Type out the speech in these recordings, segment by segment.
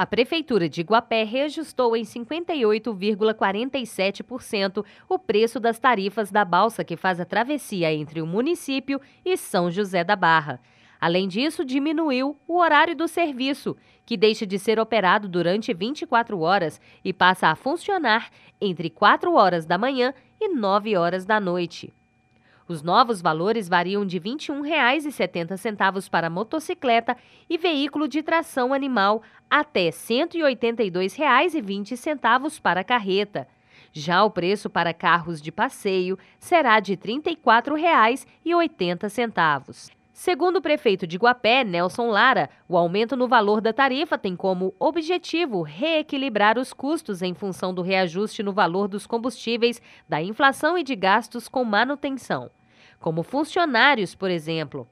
A Prefeitura de Guapé reajustou em 58,47% o preço das tarifas da balsa que faz a travessia entre o município e São José da Barra. Além disso, diminuiu o horário do serviço, que deixa de ser operado durante 24 horas e passa a funcionar entre 4 horas da manhã e 9 horas da noite. Os novos valores variam de R$ 21,70 para motocicleta e veículo de tração animal até R$ 182,20 para carreta. Já o preço para carros de passeio será de R$ 34,80. Segundo o prefeito de Guapé, Nelson Lara, o aumento no valor da tarifa tem como objetivo reequilibrar os custos em função do reajuste no valor dos combustíveis, da inflação e de gastos com manutenção como funcionários, por exemplo.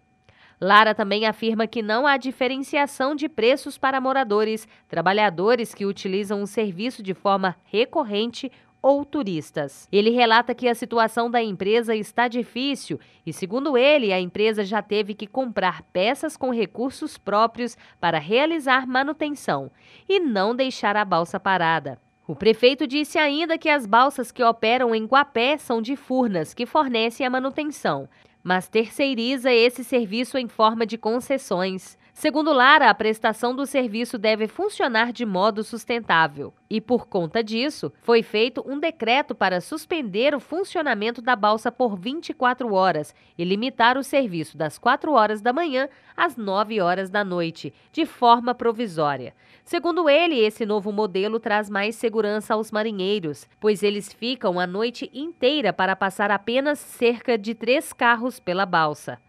Lara também afirma que não há diferenciação de preços para moradores, trabalhadores que utilizam o serviço de forma recorrente ou turistas. Ele relata que a situação da empresa está difícil e, segundo ele, a empresa já teve que comprar peças com recursos próprios para realizar manutenção e não deixar a balsa parada. O prefeito disse ainda que as balsas que operam em Guapé são de Furnas, que fornecem a manutenção, mas terceiriza esse serviço em forma de concessões. Segundo Lara, a prestação do serviço deve funcionar de modo sustentável. E por conta disso, foi feito um decreto para suspender o funcionamento da balsa por 24 horas e limitar o serviço das 4 horas da manhã às 9 horas da noite, de forma provisória. Segundo ele, esse novo modelo traz mais segurança aos marinheiros, pois eles ficam a noite inteira para passar apenas cerca de três carros pela balsa.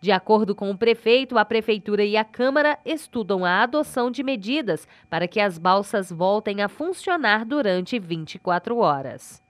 De acordo com o prefeito, a prefeitura e a Câmara estudam a adoção de medidas para que as balsas voltem a funcionar durante 24 horas.